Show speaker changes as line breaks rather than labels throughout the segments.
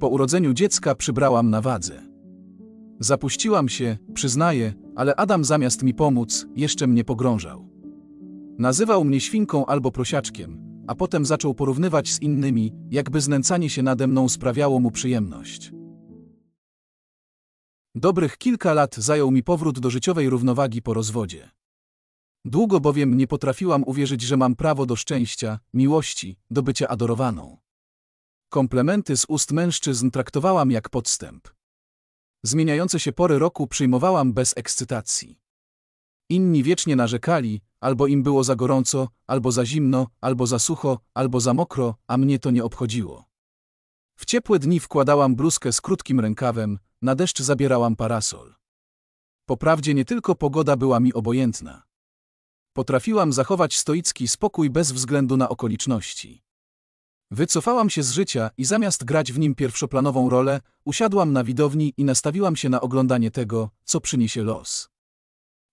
Po urodzeniu dziecka przybrałam na wadze. Zapuściłam się, przyznaję, ale Adam zamiast mi pomóc, jeszcze mnie pogrążał. Nazywał mnie świnką albo prosiaczkiem, a potem zaczął porównywać z innymi, jakby znęcanie się nade mną sprawiało mu przyjemność. Dobrych kilka lat zajął mi powrót do życiowej równowagi po rozwodzie. Długo bowiem nie potrafiłam uwierzyć, że mam prawo do szczęścia, miłości, do bycia adorowaną. Komplementy z ust mężczyzn traktowałam jak podstęp. Zmieniające się pory roku przyjmowałam bez ekscytacji. Inni wiecznie narzekali, albo im było za gorąco, albo za zimno, albo za sucho, albo za mokro, a mnie to nie obchodziło. W ciepłe dni wkładałam bluzkę z krótkim rękawem, na deszcz zabierałam parasol. Poprawdzie nie tylko pogoda była mi obojętna. Potrafiłam zachować stoicki spokój bez względu na okoliczności. Wycofałam się z życia i zamiast grać w nim pierwszoplanową rolę, usiadłam na widowni i nastawiłam się na oglądanie tego, co przyniesie los.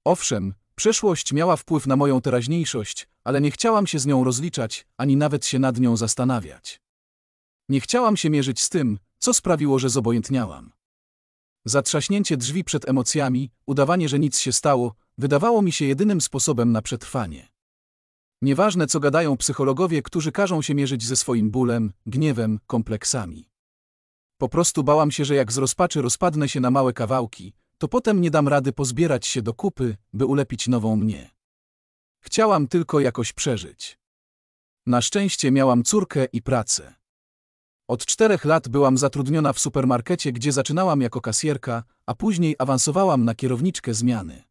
Owszem, przeszłość miała wpływ na moją teraźniejszość, ale nie chciałam się z nią rozliczać, ani nawet się nad nią zastanawiać. Nie chciałam się mierzyć z tym, co sprawiło, że zobojętniałam. Zatrzaśnięcie drzwi przed emocjami, udawanie, że nic się stało, wydawało mi się jedynym sposobem na przetrwanie. Nieważne co gadają psychologowie, którzy każą się mierzyć ze swoim bólem, gniewem, kompleksami. Po prostu bałam się, że jak z rozpaczy rozpadnę się na małe kawałki, to potem nie dam rady pozbierać się do kupy, by ulepić nową mnie. Chciałam tylko jakoś przeżyć. Na szczęście miałam córkę i pracę. Od czterech lat byłam zatrudniona w supermarkecie, gdzie zaczynałam jako kasjerka, a później awansowałam na kierowniczkę zmiany.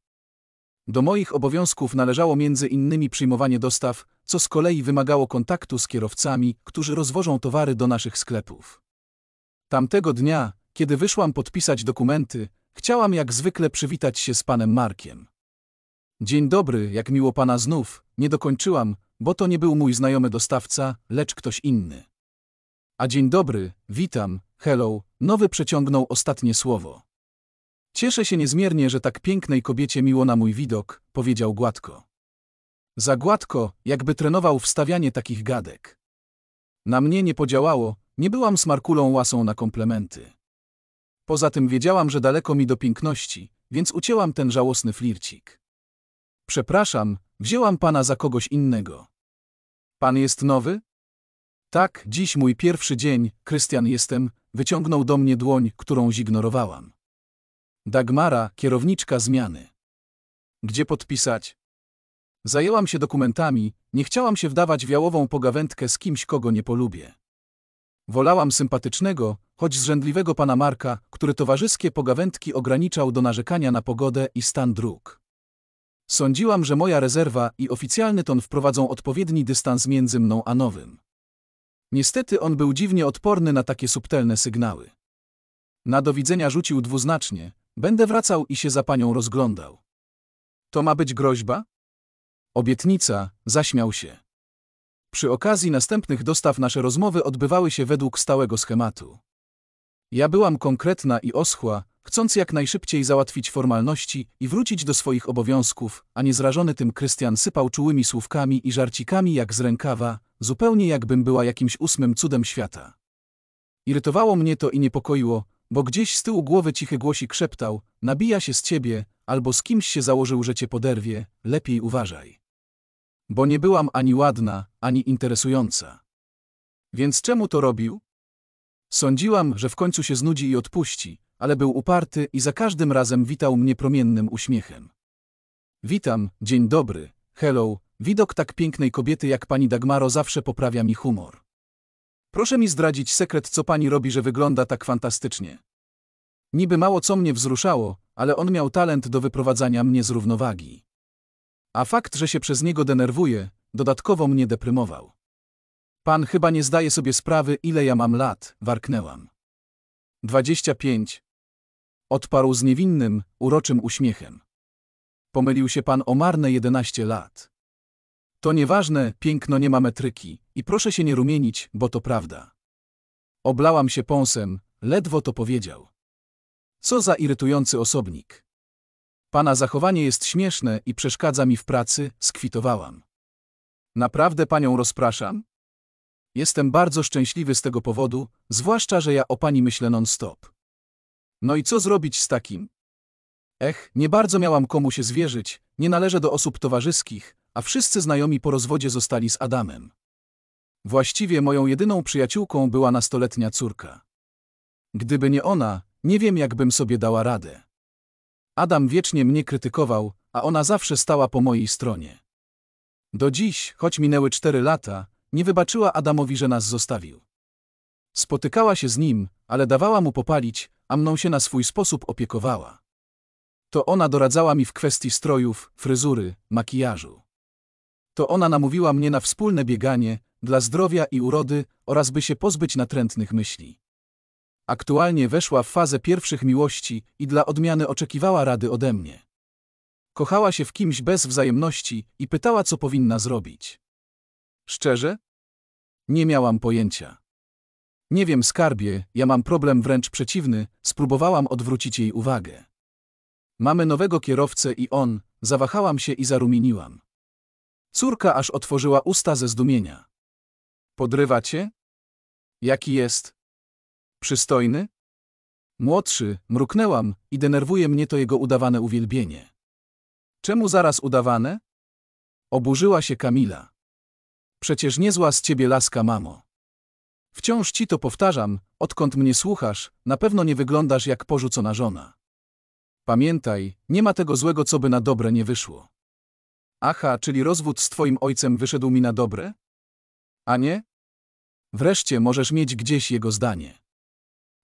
Do moich obowiązków należało między innymi przyjmowanie dostaw, co z kolei wymagało kontaktu z kierowcami, którzy rozwożą towary do naszych sklepów. Tamtego dnia, kiedy wyszłam podpisać dokumenty, chciałam jak zwykle przywitać się z panem Markiem. Dzień dobry, jak miło pana znów, nie dokończyłam, bo to nie był mój znajomy dostawca, lecz ktoś inny. A dzień dobry, witam, hello, nowy przeciągnął ostatnie słowo. Cieszę się niezmiernie, że tak pięknej kobiecie miło na mój widok, powiedział gładko. Za gładko, jakby trenował wstawianie takich gadek. Na mnie nie podziałało, nie byłam smarkulą łasą na komplementy. Poza tym wiedziałam, że daleko mi do piękności, więc ucięłam ten żałosny flircik. Przepraszam, wzięłam pana za kogoś innego. Pan jest nowy? Tak, dziś mój pierwszy dzień, Krystian jestem, wyciągnął do mnie dłoń, którą zignorowałam. Dagmara, kierowniczka zmiany. Gdzie podpisać? Zajęłam się dokumentami, nie chciałam się wdawać w jałową pogawędkę z kimś, kogo nie polubię. Wolałam sympatycznego, choć zrzędliwego pana Marka, który towarzyskie pogawędki ograniczał do narzekania na pogodę i stan dróg. Sądziłam, że moja rezerwa i oficjalny ton wprowadzą odpowiedni dystans między mną a nowym. Niestety on był dziwnie odporny na takie subtelne sygnały. Na do widzenia rzucił dwuznacznie, Będę wracał i się za panią rozglądał. To ma być groźba? Obietnica, zaśmiał się. Przy okazji następnych dostaw nasze rozmowy odbywały się według stałego schematu. Ja byłam konkretna i oschła, chcąc jak najszybciej załatwić formalności i wrócić do swoich obowiązków, a niezrażony tym Krystian sypał czułymi słówkami i żarcikami jak z rękawa, zupełnie jakbym była jakimś ósmym cudem świata. Irytowało mnie to i niepokoiło, bo gdzieś z tyłu głowy cichy głosik szeptał, nabija się z ciebie, albo z kimś się założył, że cię poderwie, lepiej uważaj. Bo nie byłam ani ładna, ani interesująca. Więc czemu to robił? Sądziłam, że w końcu się znudzi i odpuści, ale był uparty i za każdym razem witał mnie promiennym uśmiechem. Witam, dzień dobry, hello, widok tak pięknej kobiety jak pani Dagmaro zawsze poprawia mi humor. Proszę mi zdradzić sekret, co pani robi, że wygląda tak fantastycznie. Niby mało co mnie wzruszało, ale on miał talent do wyprowadzania mnie z równowagi. A fakt, że się przez niego denerwuję, dodatkowo mnie deprymował. Pan chyba nie zdaje sobie sprawy, ile ja mam lat, warknęłam. Dwadzieścia pięć. Odparł z niewinnym, uroczym uśmiechem. Pomylił się pan o marne jedenaście lat. To nieważne, piękno nie ma metryki i proszę się nie rumienić, bo to prawda. Oblałam się pąsem, ledwo to powiedział. Co za irytujący osobnik. Pana zachowanie jest śmieszne i przeszkadza mi w pracy, skwitowałam. Naprawdę panią rozpraszam? Jestem bardzo szczęśliwy z tego powodu, zwłaszcza, że ja o pani myślę non-stop. No i co zrobić z takim? Ech, nie bardzo miałam komu się zwierzyć, nie należę do osób towarzyskich, a wszyscy znajomi po rozwodzie zostali z Adamem. Właściwie moją jedyną przyjaciółką była nastoletnia córka. Gdyby nie ona, nie wiem jakbym sobie dała radę. Adam wiecznie mnie krytykował, a ona zawsze stała po mojej stronie. Do dziś, choć minęły cztery lata, nie wybaczyła Adamowi, że nas zostawił. Spotykała się z nim, ale dawała mu popalić, a mną się na swój sposób opiekowała. To ona doradzała mi w kwestii strojów, fryzury, makijażu. To ona namówiła mnie na wspólne bieganie, dla zdrowia i urody, oraz by się pozbyć natrętnych myśli. Aktualnie weszła w fazę pierwszych miłości i dla odmiany oczekiwała rady ode mnie. Kochała się w kimś bez wzajemności i pytała, co powinna zrobić. Szczerze? Nie miałam pojęcia. Nie wiem, skarbie, ja mam problem wręcz przeciwny, spróbowałam odwrócić jej uwagę. Mamy nowego kierowcę i on, zawahałam się i zarumieniłam. Córka aż otworzyła usta ze zdumienia. Podrywa cię? Jaki jest? Przystojny? Młodszy, mruknęłam i denerwuje mnie to jego udawane uwielbienie. Czemu zaraz udawane? Oburzyła się Kamila. Przecież niezła z ciebie laska, mamo. Wciąż ci to powtarzam, odkąd mnie słuchasz, na pewno nie wyglądasz jak porzucona żona. Pamiętaj, nie ma tego złego, co by na dobre nie wyszło. Aha, czyli rozwód z twoim ojcem wyszedł mi na dobre? A nie? Wreszcie możesz mieć gdzieś jego zdanie.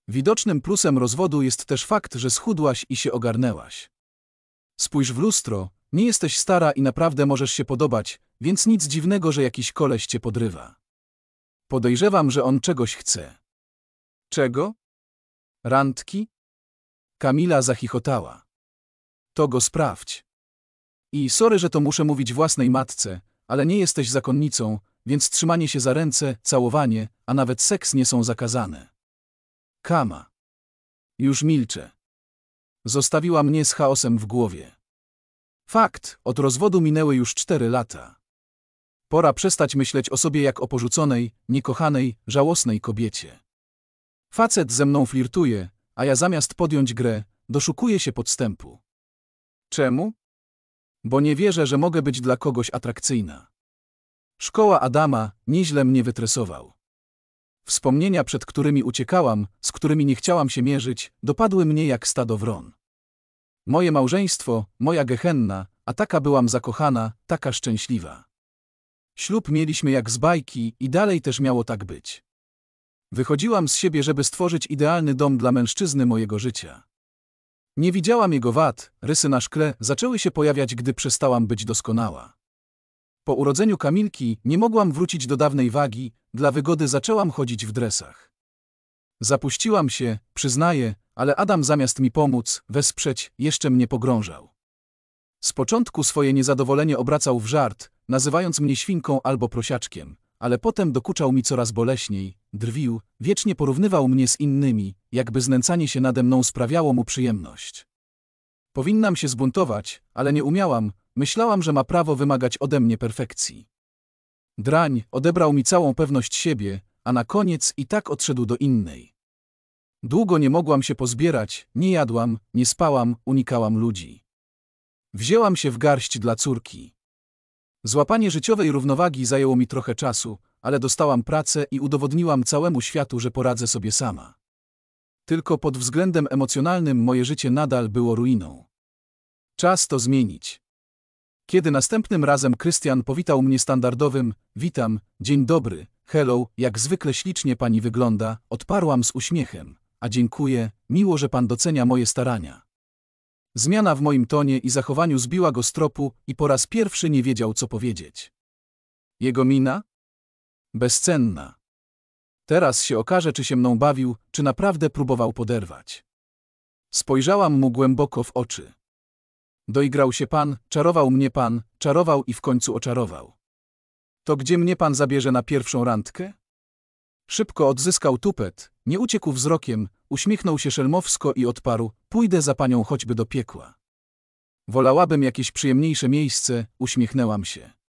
Widocznym plusem rozwodu jest też fakt, że schudłaś i się ogarnęłaś. Spójrz w lustro, nie jesteś stara i naprawdę możesz się podobać, więc nic dziwnego, że jakiś koleś cię podrywa. Podejrzewam, że on czegoś chce. Czego? Randki? Kamila zachichotała. To go sprawdź. I sorry, że to muszę mówić własnej matce, ale nie jesteś zakonnicą, więc trzymanie się za ręce, całowanie, a nawet seks nie są zakazane. Kama. Już milczę. Zostawiła mnie z chaosem w głowie. Fakt, od rozwodu minęły już cztery lata. Pora przestać myśleć o sobie jak o porzuconej, niekochanej, żałosnej kobiecie. Facet ze mną flirtuje, a ja zamiast podjąć grę, doszukuję się podstępu. Czemu? Bo nie wierzę, że mogę być dla kogoś atrakcyjna. Szkoła Adama nieźle mnie wytresował. Wspomnienia, przed którymi uciekałam, z którymi nie chciałam się mierzyć, dopadły mnie jak stado wron. Moje małżeństwo, moja gehenna, a taka byłam zakochana, taka szczęśliwa. Ślub mieliśmy jak z bajki i dalej też miało tak być. Wychodziłam z siebie, żeby stworzyć idealny dom dla mężczyzny mojego życia. Nie widziałam jego wad, rysy na szkle zaczęły się pojawiać, gdy przestałam być doskonała. Po urodzeniu Kamilki nie mogłam wrócić do dawnej wagi, dla wygody zaczęłam chodzić w dresach. Zapuściłam się, przyznaję, ale Adam zamiast mi pomóc, wesprzeć, jeszcze mnie pogrążał. Z początku swoje niezadowolenie obracał w żart, nazywając mnie świnką albo prosiaczkiem, ale potem dokuczał mi coraz boleśniej, drwił, wiecznie porównywał mnie z innymi, jakby znęcanie się nade mną sprawiało mu przyjemność. Powinnam się zbuntować, ale nie umiałam, myślałam, że ma prawo wymagać ode mnie perfekcji. Drań odebrał mi całą pewność siebie, a na koniec i tak odszedł do innej. Długo nie mogłam się pozbierać, nie jadłam, nie spałam, unikałam ludzi. Wzięłam się w garść dla córki. Złapanie życiowej równowagi zajęło mi trochę czasu, ale dostałam pracę i udowodniłam całemu światu, że poradzę sobie sama. Tylko pod względem emocjonalnym moje życie nadal było ruiną. Czas to zmienić. Kiedy następnym razem Krystian powitał mnie standardowym, witam, dzień dobry, hello, jak zwykle ślicznie pani wygląda, odparłam z uśmiechem, a dziękuję, miło, że pan docenia moje starania. Zmiana w moim tonie i zachowaniu zbiła go z tropu i po raz pierwszy nie wiedział, co powiedzieć. Jego mina? Bezcenna. Teraz się okaże, czy się mną bawił, czy naprawdę próbował poderwać. Spojrzałam mu głęboko w oczy. Doigrał się pan, czarował mnie pan, czarował i w końcu oczarował. To gdzie mnie pan zabierze na pierwszą randkę? Szybko odzyskał tupet, nie uciekł wzrokiem, Uśmiechnął się szelmowsko i odparł, pójdę za panią choćby do piekła. Wolałabym jakieś przyjemniejsze miejsce, uśmiechnęłam się.